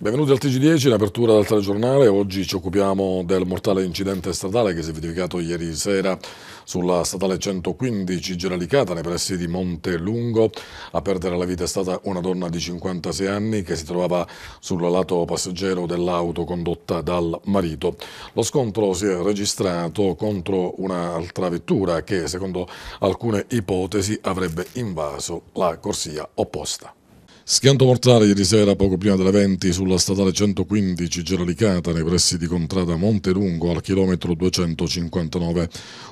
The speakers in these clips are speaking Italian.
Benvenuti al TG10 in apertura del telegiornale. Oggi ci occupiamo del mortale incidente stradale che si è verificato ieri sera sulla statale 115 Geralicata nei pressi di Montelungo. A perdere la vita è stata una donna di 56 anni che si trovava sul lato passeggero dell'auto condotta dal marito. Lo scontro si è registrato contro un'altra vettura che secondo alcune ipotesi avrebbe invaso la corsia opposta. Schianto mortale ieri sera poco prima delle 20 sulla statale 115 Geralicata nei pressi di Contrada Montelungo al chilometro 259.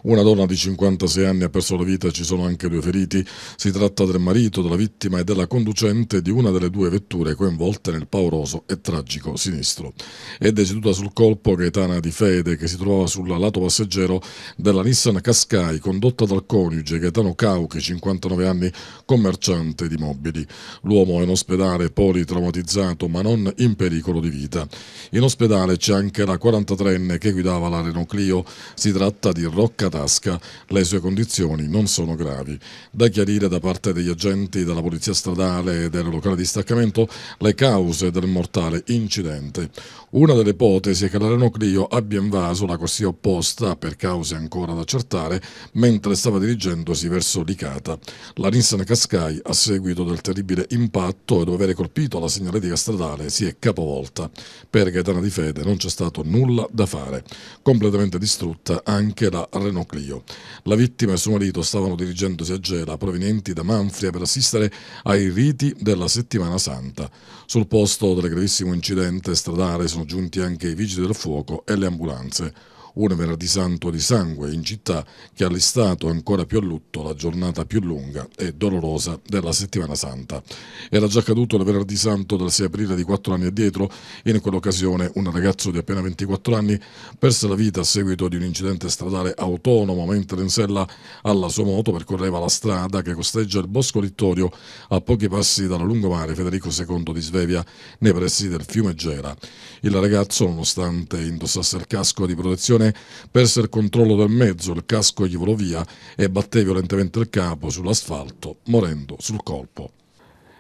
Una donna di 56 anni ha perso la vita, ci sono anche due feriti. Si tratta del marito della vittima e della conducente di una delle due vetture coinvolte nel pauroso e tragico sinistro. È deceduta sul colpo Gaetana Di Fede che si trovava sul lato passeggero della Nissan Cascai condotta dal coniuge Gaetano Cauchi, 59 anni, commerciante di mobili. L'uomo è in ospedale politraumatizzato ma non in pericolo di vita. In ospedale c'è anche la 43enne che guidava la Renault Clio, si tratta di Rocca Tasca, le sue condizioni non sono gravi. Da chiarire da parte degli agenti della Polizia Stradale e del locale di staccamento le cause del mortale incidente. Una delle ipotesi è che la Renault Clio abbia invaso la corsia opposta per cause ancora da accertare mentre stava dirigendosi verso Licata. La Rinsan Cascai a seguito del terribile impatto l'attore dopo aver colpito la segnaletica stradale si è capovolta. Per Gaetana Di Fede non c'è stato nulla da fare, completamente distrutta anche la Renault Clio. La vittima e suo marito stavano dirigendosi a Gela, provenienti da Manfria, per assistere ai riti della settimana santa. Sul posto del gravissimo incidente stradale sono giunti anche i vigili del fuoco e le ambulanze un venerdì santo di sangue in città che ha listato ancora più a lutto la giornata più lunga e dolorosa della settimana santa. Era già accaduto il venerdì santo del 6 aprile di quattro anni addietro, in quell'occasione un ragazzo di appena 24 anni perse la vita a seguito di un incidente stradale autonomo mentre in sella alla sua moto percorreva la strada che costeggia il Bosco Littorio a pochi passi dalla lungomare Federico II di Svevia nei pressi del fiume Gera. Il ragazzo, nonostante indossasse il casco di protezione, Giovane perse il controllo del mezzo, il casco gli volò via e batté violentemente il capo sull'asfalto, morendo sul colpo.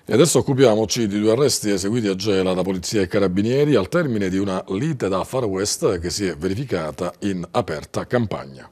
E adesso occupiamoci di due arresti eseguiti a Gela da polizia e carabinieri al termine di una lite da far west che si è verificata in aperta campagna.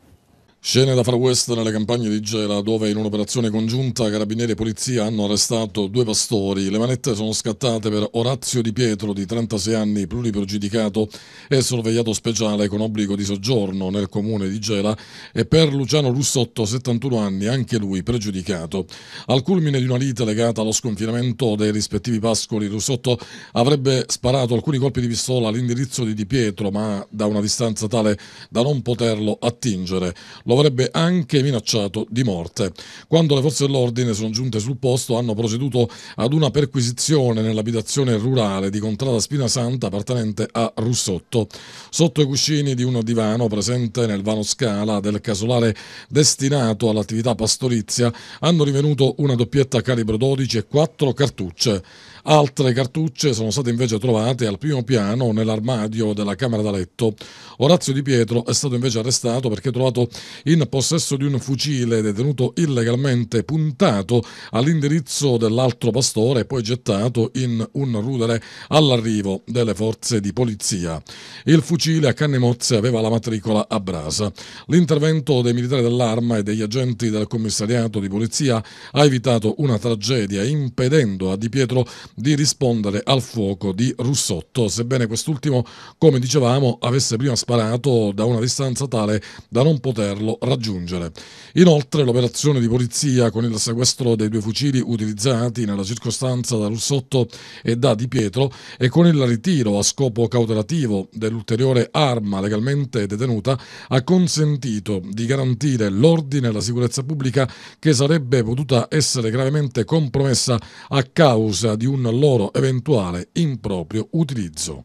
Scene da far west nelle campagne di Gela, dove in un'operazione congiunta carabinieri e polizia hanno arrestato due pastori. Le manette sono scattate per Orazio Di Pietro, di 36 anni, pluripregiudicato e sorvegliato speciale con obbligo di soggiorno nel comune di Gela, e per Luciano Russotto, 71 anni, anche lui pregiudicato. Al culmine di una lite legata allo sconfinamento dei rispettivi pascoli, Russotto avrebbe sparato alcuni colpi di pistola all'indirizzo di Di Pietro, ma da una distanza tale da non poterlo attingere. Lo avrebbe anche minacciato di morte. Quando le forze dell'ordine sono giunte sul posto hanno proceduto ad una perquisizione nell'abitazione rurale di Contrada Spina Santa appartenente a Russotto. Sotto i cuscini di un divano presente nel vano scala del casolare destinato all'attività pastorizia hanno rinvenuto una doppietta calibro 12 e quattro cartucce. Altre cartucce sono state invece trovate al primo piano nell'armadio della camera da letto. Orazio Di Pietro è stato invece arrestato perché trovato in possesso di un fucile detenuto illegalmente puntato all'indirizzo dell'altro pastore e poi gettato in un rudere all'arrivo delle forze di polizia. Il fucile a canne mozze aveva la matricola a brasa. L'intervento dei militari dell'arma e degli agenti del commissariato di polizia ha evitato una tragedia impedendo a Di Pietro di rispondere al fuoco di Russotto, sebbene quest'ultimo, come dicevamo, avesse prima sparato da una distanza tale da non poterlo raggiungere. Inoltre l'operazione di polizia con il sequestro dei due fucili utilizzati nella circostanza da Russotto e da Di Pietro e con il ritiro a scopo cautelativo dell'ulteriore arma legalmente detenuta ha consentito di garantire l'ordine e la sicurezza pubblica che sarebbe potuta essere gravemente compromessa a causa di un loro eventuale improprio utilizzo.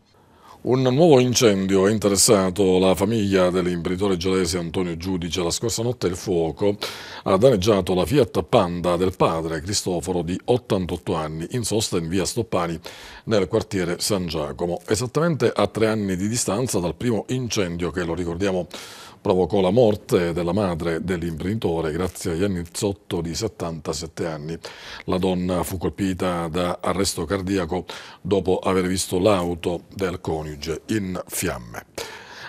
Un nuovo incendio ha interessato la famiglia dell'imprenditore gelese Antonio Giudice. La scorsa notte il fuoco ha danneggiato la Fiat Panda del padre Cristoforo di 88 anni in sosta in via Stoppani nel quartiere San Giacomo, esattamente a tre anni di distanza dal primo incendio che, lo ricordiamo, provocò la morte della madre dell'imprenditore grazie agli annizzotto di 77 anni. La donna fu colpita da arresto cardiaco dopo aver visto l'auto del coniuge in fiamme.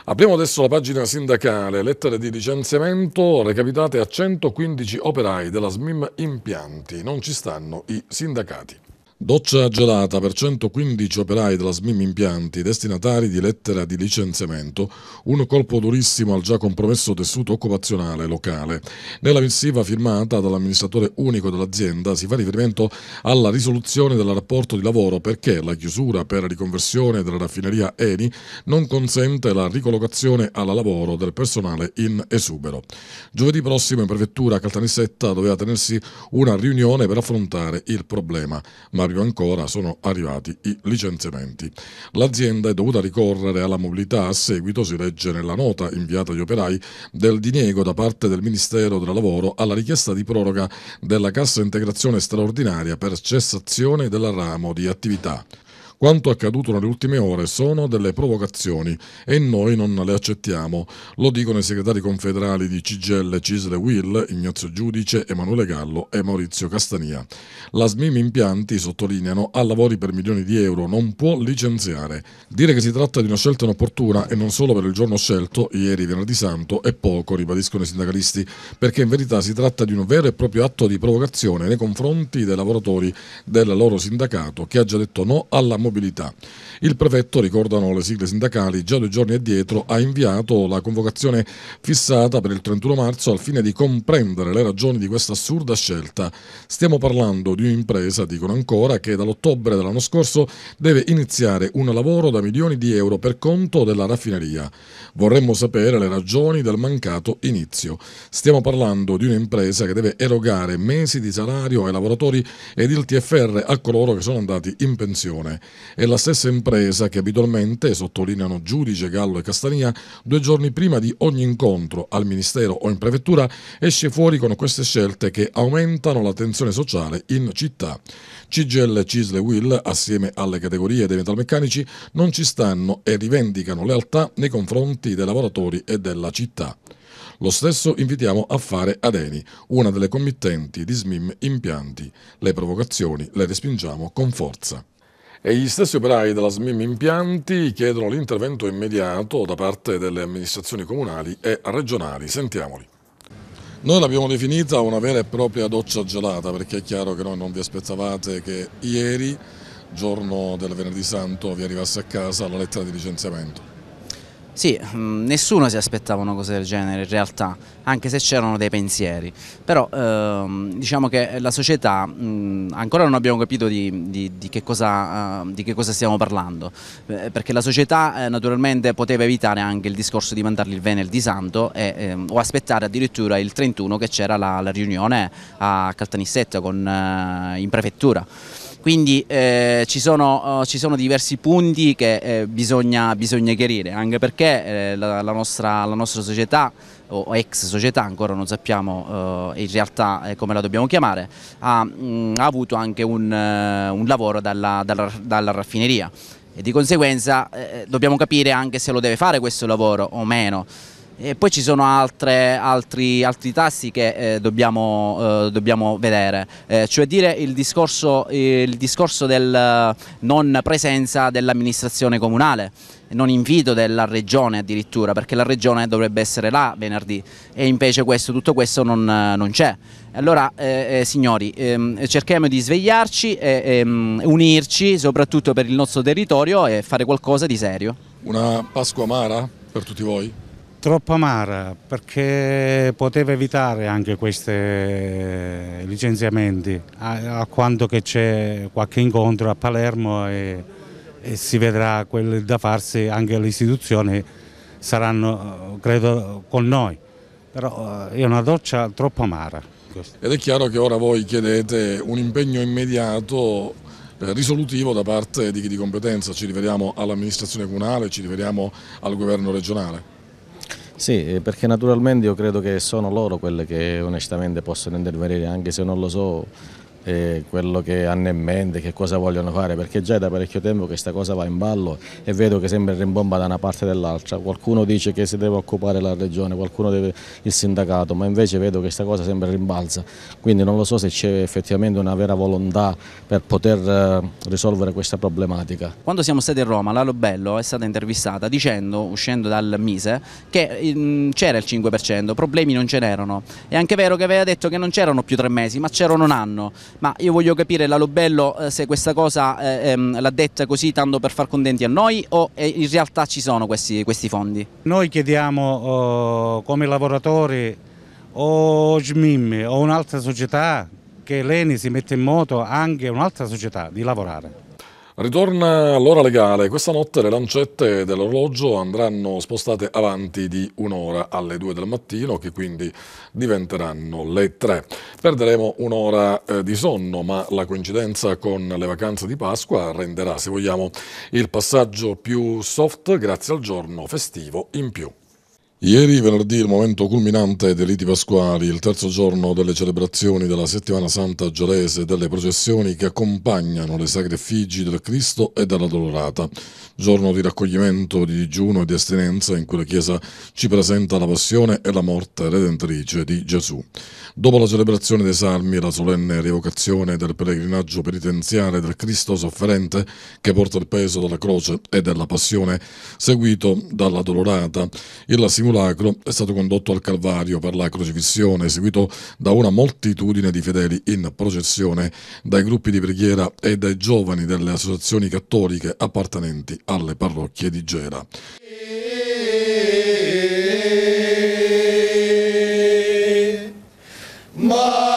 Apriamo adesso la pagina sindacale, lettere di licenziamento recapitate a 115 operai della SMIM Impianti, non ci stanno i sindacati. Doccia gelata per 115 operai della SMIM Impianti, destinatari di lettera di licenziamento, un colpo durissimo al già compromesso tessuto occupazionale locale. Nella missiva firmata dall'amministratore unico dell'azienda si fa riferimento alla risoluzione del rapporto di lavoro perché la chiusura per riconversione della raffineria Eni non consente la ricollocazione alla lavoro del personale in esubero. Giovedì prossimo in prefettura Caltanissetta doveva tenersi una riunione per affrontare il problema, ma contrario ancora sono arrivati i licenziamenti. L'azienda è dovuta ricorrere alla mobilità a seguito, si legge nella nota inviata agli operai, del diniego da parte del Ministero del Lavoro alla richiesta di proroga della cassa integrazione straordinaria per cessazione del ramo di attività. Quanto accaduto nelle ultime ore sono delle provocazioni e noi non le accettiamo. Lo dicono i segretari confederali di CGL, Cisle Will, Ignazio Giudice, Emanuele Gallo e Maurizio Castania. La SMIM Impianti, sottolineano, ha lavori per milioni di euro, non può licenziare. Dire che si tratta di una scelta inopportuna e non solo per il giorno scelto, ieri venerdì santo, è poco, ribadiscono i sindacalisti, perché in verità si tratta di un vero e proprio atto di provocazione nei confronti dei lavoratori del loro sindacato, che ha già detto no alla mobilità mobilità. Il prefetto, ricordano le sigle sindacali, già due giorni addietro ha inviato la convocazione fissata per il 31 marzo al fine di comprendere le ragioni di questa assurda scelta. Stiamo parlando di un'impresa, dicono ancora, che dall'ottobre dell'anno scorso deve iniziare un lavoro da milioni di euro per conto della raffineria. Vorremmo sapere le ragioni del mancato inizio. Stiamo parlando di un'impresa che deve erogare mesi di salario ai lavoratori ed il TFR a coloro che sono andati in pensione. È la stessa impresa che abitualmente, sottolineano Giudice, Gallo e Castania, due giorni prima di ogni incontro al Ministero o in Prefettura, esce fuori con queste scelte che aumentano la tensione sociale in città. CGL, Cisle e Will, assieme alle categorie dei metalmeccanici, non ci stanno e rivendicano lealtà nei confronti dei lavoratori e della città. Lo stesso invitiamo a fare ad Eni, una delle committenti di SMIM Impianti. Le provocazioni le respingiamo con forza. E gli stessi operai della SMIM Impianti chiedono l'intervento immediato da parte delle amministrazioni comunali e regionali. Sentiamoli. Noi l'abbiamo definita una vera e propria doccia gelata perché è chiaro che noi non vi aspettavate che ieri, giorno del venerdì santo, vi arrivasse a casa la lettera di licenziamento. Sì, mm, nessuno si aspettava una cosa del genere in realtà, anche se c'erano dei pensieri, però ehm, diciamo che la società mh, mm, ancora non abbiamo capito di, di, di, che cosa, uh, di, che cosa, stiamo parlando, eh, perché la società eh, naturalmente poteva evitare anche il discorso di mandarli il venerdì santo e, ehm, o aspettare addirittura il 31 che c'era la, la, riunione a Caltanissetta con, eh, in prefettura quindi eh, ci, sono, oh, ci, sono, diversi punti che eh, bisogna, bisogna, chiarire, anche perché eh, la, la, nostra, la nostra società o ex società, ancora non sappiamo eh, in realtà eh, come la dobbiamo chiamare, ha, mh, mm, ha avuto anche un, uh, un lavoro dalla, dalla, dalla, raffineria e di conseguenza eh, dobbiamo capire anche se lo deve fare questo lavoro o meno. E poi ci sono altre, altri, altri, tassi che eh, dobbiamo, eh, dobbiamo, vedere, eh, cioè dire il discorso, il discorso del non presenza dell'amministrazione comunale non invito della regione addirittura perché la regione dovrebbe essere là venerdì e invece questo, tutto questo non, non c'è. Allora eh, eh, signori ehm, cerchiamo di svegliarci, e, ehm, unirci soprattutto per il nostro territorio e fare qualcosa di serio. Una Pasqua amara per tutti voi? troppo amara perché poteva evitare anche questi licenziamenti a, a quanto c'è qualche incontro a Palermo e, e si vedrà quello da farsi anche le istituzioni saranno credo con noi però eh, è una doccia troppo amara ed è chiaro che ora voi chiedete un impegno immediato eh, risolutivo da parte di chi di competenza, ci rivediamo all'amministrazione comunale, ci rivediamo al governo regionale. Sì, eh, perché naturalmente io credo che sono loro quelle che onestamente possono intervenire, anche se non lo so eh, quello che hanno in mente, che cosa vogliono fare, perché già è da parecchio tempo che questa cosa va in ballo e vedo che sembra rimbomba da una parte e dall'altra. Qualcuno dice che si deve occupare la regione, qualcuno deve il sindacato, ma invece vedo che questa cosa sembra rimbalza. Quindi non lo so se c'è effettivamente una vera volontà per poter eh, risolvere questa problematica. Quando siamo stati a Roma, la Lobello è stata intervistata dicendo, uscendo dal Mise, che mm, c'era il 5%, problemi non ce n'erano. È anche vero che aveva detto che non c'erano più tre mesi, ma c'erano un anno ma io voglio capire la Lobello eh, se questa cosa eh, ehm, l'ha detta così tanto per far contenti a noi o eh, in realtà ci sono questi, questi fondi? Noi chiediamo oh, come lavoratori o oh, o un'altra società che l'ENI si mette in moto anche un'altra società di lavorare. Ritorna l'ora legale. Questa notte le lancette dell'orologio andranno spostate avanti di un'ora alle 2 del mattino, che quindi diventeranno le 3. Perderemo un'ora eh, di sonno, ma la coincidenza con le vacanze di Pasqua renderà, se vogliamo, il passaggio più soft grazie al giorno festivo in più. Ieri venerdì il momento culminante dei riti pasquali, il terzo giorno delle celebrazioni della settimana santa gelese e delle processioni che accompagnano le sacre effigi del Cristo e della Dolorata, giorno di raccoglimento, di digiuno e di astinenza in cui la Chiesa ci presenta la passione e la morte redentrice di Gesù. Dopo la celebrazione dei salmi e la solenne rievocazione del pellegrinaggio penitenziale del Cristo sofferente che porta il peso della croce e della passione, seguito dalla Dolorata, il simulato simulacro è stato condotto al Calvario per la crocifissione, seguito da una moltitudine di fedeli in processione dai gruppi di preghiera e dai giovani delle associazioni cattoliche appartenenti alle parrocchie di Gera. Ma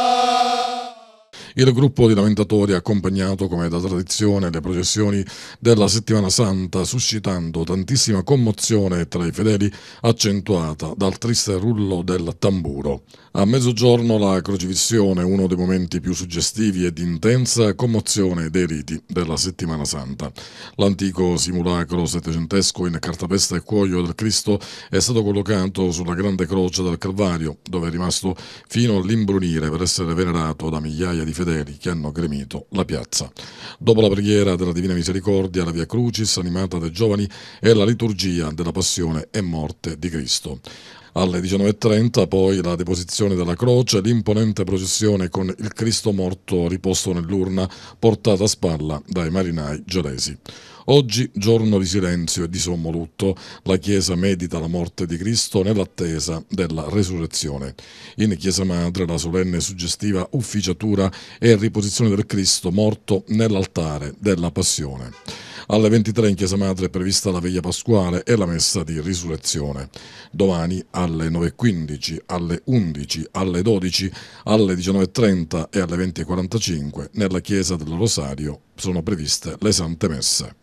il gruppo di lamentatori ha accompagnato, come da tradizione, le processioni della settimana santa, suscitando tantissima commozione tra i fedeli, accentuata dal triste rullo del tamburo. A mezzogiorno la crocifissione, uno dei momenti più suggestivi e di intensa commozione dei riti della settimana santa. L'antico simulacro settecentesco in cartapesta e cuoio del Cristo è stato collocato sulla grande croce del Calvario, dove è rimasto fino all'imbrunire per essere venerato da migliaia di fedeli fedeli che hanno gremito la piazza. Dopo la preghiera della Divina Misericordia, la Via Crucis animata dai giovani e la liturgia della passione e morte di Cristo. Alle 19.30 poi la deposizione della croce, l'imponente processione con il Cristo morto riposto nell'urna portata a spalla dai marinai gelesi. Oggi, giorno di silenzio e di sommo lutto, la Chiesa medita la morte di Cristo nell'attesa della resurrezione. In Chiesa Madre la solenne e suggestiva ufficiatura e riposizione del Cristo morto nell'altare della Passione. Alle 23 in Chiesa Madre è prevista la veglia pasquale e la messa di risurrezione. Domani alle 9.15, alle 11, alle 12, alle 19.30 e alle 20.45 nella Chiesa del Rosario sono previste le Sante Messe.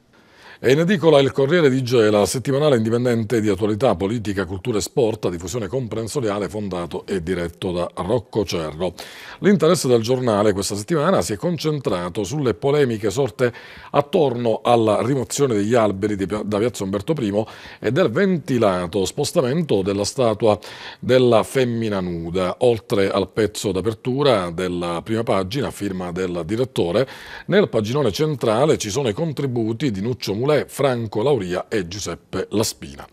È in edicola il Corriere di Gela, settimanale indipendente di attualità politica, cultura e sport, a diffusione comprensoriale fondato e diretto da Rocco Cerro. L'interesse del giornale questa settimana si è concentrato sulle polemiche sorte attorno alla rimozione degli alberi da Piazza Umberto I e del ventilato spostamento della statua della femmina nuda, oltre al pezzo d'apertura della prima pagina, firma del direttore, nel paginone centrale ci sono i contributi di Nuccio Mulano Lè, Franco Lauria e Giuseppe Laspina.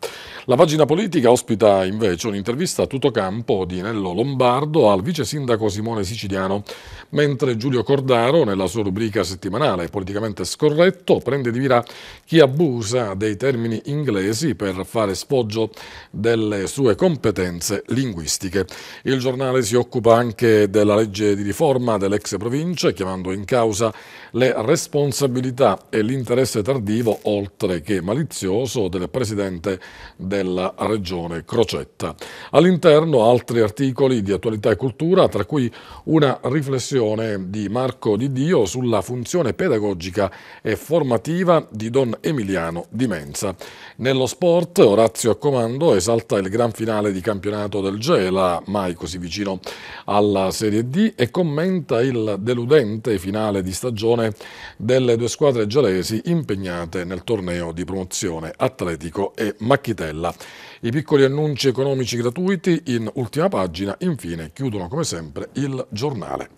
La pagina politica ospita invece un'intervista a tutto campo di Nello Lombardo al vice sindaco Simone Siciliano, mentre Giulio Cordaro, nella sua rubrica settimanale Politicamente scorretto, prende di mira chi abusa dei termini inglesi per fare sfoggio delle sue competenze linguistiche. Il giornale si occupa anche della legge di riforma dell'ex provincia, chiamando in causa le responsabilità e l'interesse tardivo oltre che malizioso, del presidente della regione Crocetta. All'interno altri articoli di attualità e cultura, tra cui una riflessione di Marco Di Dio sulla funzione pedagogica e formativa di Don Emiliano di Mensa. Nello sport, Orazio Accomando esalta il gran finale di campionato del Gela, mai così vicino alla Serie D, e commenta il deludente finale di stagione delle due squadre gelesi impegnate nel nel torneo di promozione Atletico e Macchitella. I piccoli annunci economici gratuiti in ultima pagina, infine chiudono come sempre il giornale.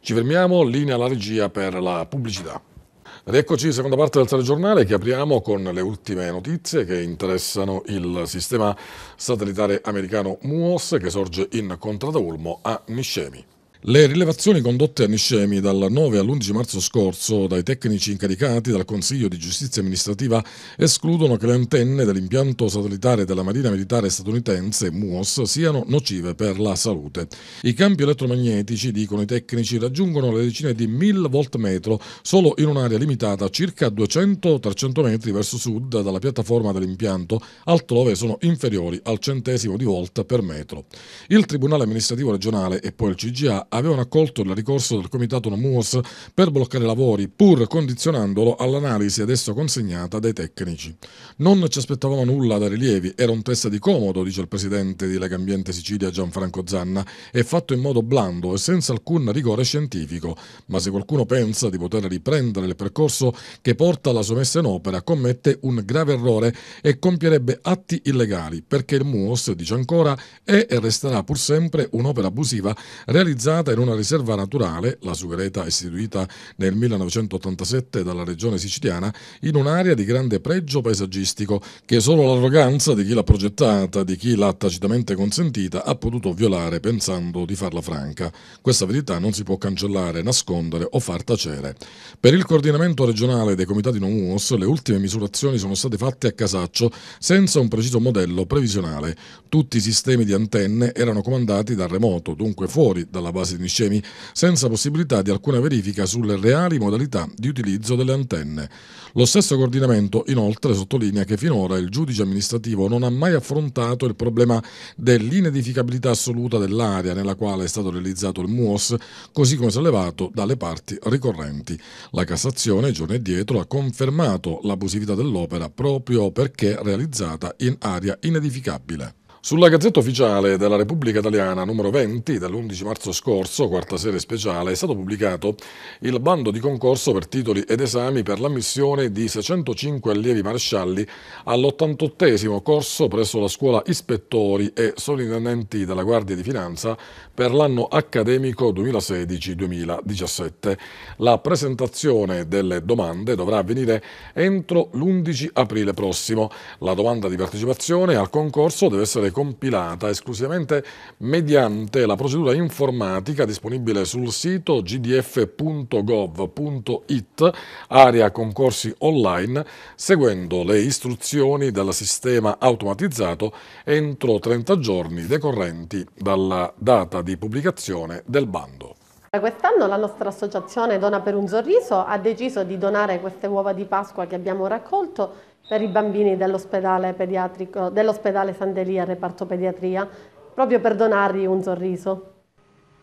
Ci fermiamo, linea alla regia per la pubblicità. Rieccoci, seconda parte del telegiornale che apriamo con le ultime notizie che interessano il sistema satellitare americano MUOS che sorge in Contrada Ulmo a Niscemi. Le rilevazioni condotte a Niscemi dal 9 all'11 marzo scorso dai tecnici incaricati dal Consiglio di Giustizia Amministrativa escludono che le antenne dell'impianto satellitare della Marina Militare statunitense MUOS siano nocive per la salute. I campi elettromagnetici, dicono i tecnici, raggiungono le decine di 1000 volt metro solo in un'area limitata a circa 200-300 metri verso sud dalla piattaforma dell'impianto, altrove sono inferiori al centesimo di volt per metro. Il Tribunale amministrativo regionale e poi il CGA avevano accolto il ricorso del comitato Nomuos per bloccare i lavori, pur condizionandolo all'analisi adesso consegnata dai tecnici. Non ci aspettavamo nulla da rilievi, era un test di comodo, dice il presidente di Lega Ambiente Sicilia Gianfranco Zanna, e fatto in modo blando e senza alcun rigore scientifico, ma se qualcuno pensa di poter riprendere il percorso che porta alla sua messa in opera, commette un grave errore e compierebbe atti illegali, perché il MUOS, dice ancora, è e resterà pur sempre un'opera abusiva realizzata conservata in una riserva naturale, la Sugreta istituita nel 1987 dalla regione siciliana, in un'area di grande pregio paesaggistico che solo l'arroganza di chi l'ha progettata, di chi l'ha tacitamente consentita, ha potuto violare pensando di farla franca. Questa verità non si può cancellare, nascondere o far tacere. Per il coordinamento regionale dei comitati non Nomuos, le ultime misurazioni sono state fatte a casaccio, senza un preciso modello previsionale. Tutti i sistemi di antenne erano comandati da remoto, dunque fuori dalla base di glicemi senza possibilità di alcuna verifica sulle reali modalità di utilizzo delle antenne. Lo stesso coordinamento inoltre sottolinea che finora il giudice amministrativo non ha mai affrontato il problema dell'inedificabilità assoluta dell'area nella quale è stato realizzato il MUOS, così come sollevato dalle parti ricorrenti. La Cassazione, giorni dietro, ha confermato l'abusività dell'opera proprio perché realizzata in area inedificabile. Sulla Gazzetta Ufficiale della Repubblica Italiana numero 20 dell'11 marzo scorso, quarta serie speciale, è stato pubblicato il bando di concorso per titoli ed esami per l'ammissione di 605 allievi marescialli all'88 corso presso la scuola ispettori e sovrintendenti della Guardia di Finanza per l'anno accademico 2016-2017. La presentazione delle domande dovrà avvenire entro l'11 aprile prossimo. La domanda di partecipazione al concorso deve essere essere compilata esclusivamente mediante la procedura informatica disponibile sul sito gdf.gov.it, area concorsi online, seguendo le istruzioni del sistema automatizzato entro 30 giorni decorrenti dalla data di pubblicazione del bando quest'anno la nostra associazione Dona per un sorriso ha deciso di donare queste uova di Pasqua che abbiamo raccolto per i bambini dell'ospedale pediatrico, dell'ospedale Sant'Elia, reparto pediatria, proprio per donargli un sorriso.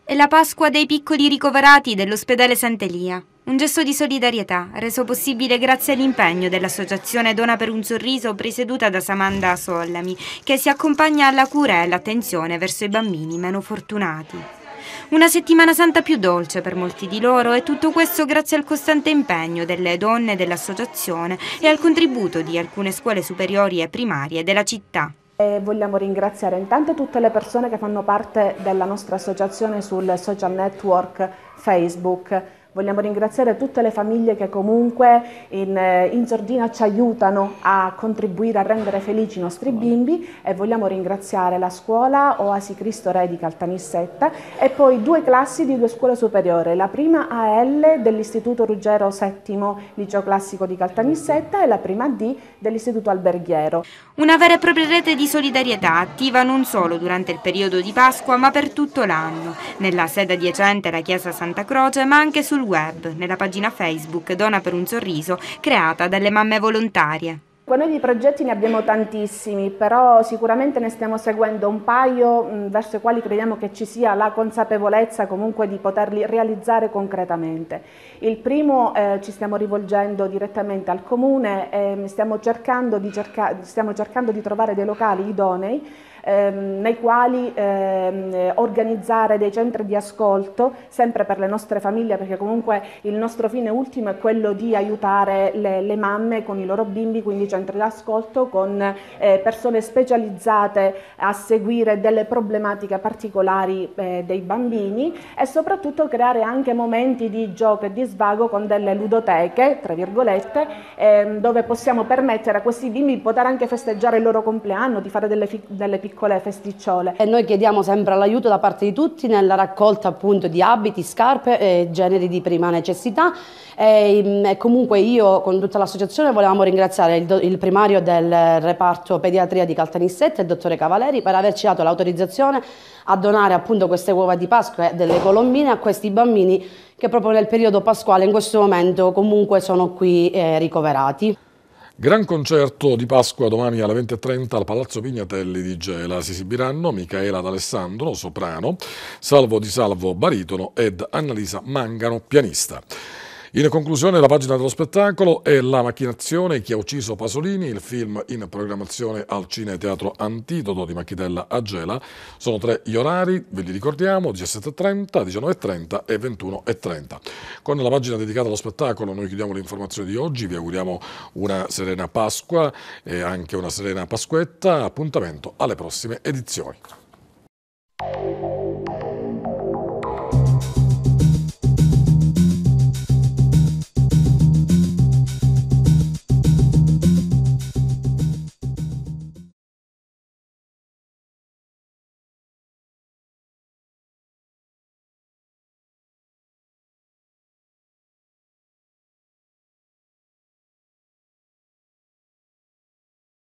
È la Pasqua dei piccoli ricoverati dell'ospedale Sant'Elia. Un gesto di solidarietà reso possibile grazie all'impegno dell'associazione Dona per un sorriso presieduta da Samanda Sollami, che si accompagna alla cura e all'attenzione verso i bambini meno fortunati. Una settimana santa più dolce per molti di loro e tutto questo grazie al costante impegno delle donne dell'associazione e al contributo di alcune scuole superiori e primarie della città. E vogliamo ringraziare intanto tutte le persone che fanno parte della nostra associazione sul social network Facebook, Vogliamo ringraziare tutte le famiglie che comunque in, eh, in sordina ci aiutano a contribuire a rendere felici i nostri bimbi e vogliamo ringraziare la scuola Oasi Cristo Re di Caltanissetta e poi due classi di due scuole superiori, la prima AL dell'Istituto Ruggero VII Liceo Classico di Caltanissetta e la prima D dell'Istituto Alberghiero. Una vera e propria rete di solidarietà attiva non solo durante il periodo di Pasqua ma per tutto l'anno, nella sede adiacente alla Chiesa Santa Croce ma anche sul web, nella pagina Facebook Dona per un sorriso, creata dalle mamme volontarie. Qua noi di progetti ne abbiamo tantissimi, però sicuramente ne stiamo seguendo un paio mh, mm, verso i quali crediamo che ci sia la consapevolezza comunque di poterli realizzare concretamente. Il primo eh, ci stiamo rivolgendo direttamente al comune e ehm, stiamo cercando di, cerca stiamo cercando di trovare dei locali idonei ehm, nei quali ehm, organizzare dei centri di ascolto, sempre per le nostre famiglie, perché comunque il nostro fine ultimo è quello di aiutare le, le mamme con i loro bimbi, quindi centri di ascolto con eh, persone specializzate a seguire delle problematiche particolari eh, dei bambini e soprattutto creare anche momenti di gioco e di svago con delle ludoteche, tra virgolette, ehm, dove possiamo permettere a questi bimbi di poter anche festeggiare il loro compleanno, di fare delle, delle piccole piccole festicciole. E noi chiediamo sempre l'aiuto da parte di tutti nella raccolta appunto di abiti, scarpe e generi di prima necessità e, mm, e comunque io con tutta l'associazione volevamo ringraziare il, il, primario del reparto pediatria di Caltanissette, il dottore Cavaleri, per averci dato l'autorizzazione a donare appunto queste uova di Pasqua e delle colombine a questi bambini che proprio nel periodo pasquale in questo momento comunque sono qui eh, ricoverati. Gran concerto di Pasqua domani alle 20.30 al Palazzo Pignatelli di Gela. Si esibiranno Michaela D'Alessandro, soprano, Salvo Di Salvo, baritono ed Annalisa Mangano, pianista. In conclusione la pagina dello spettacolo è La macchinazione, chi ha ucciso Pasolini, il film in programmazione al Cine Teatro Antidoto di Machitella Agela. Sono tre gli orari, ve li ricordiamo, 17.30, 19.30 e 21.30. Con la pagina dedicata allo spettacolo noi chiudiamo le informazioni di oggi, vi auguriamo una serena Pasqua e anche una serena Pasquetta, appuntamento alle prossime edizioni.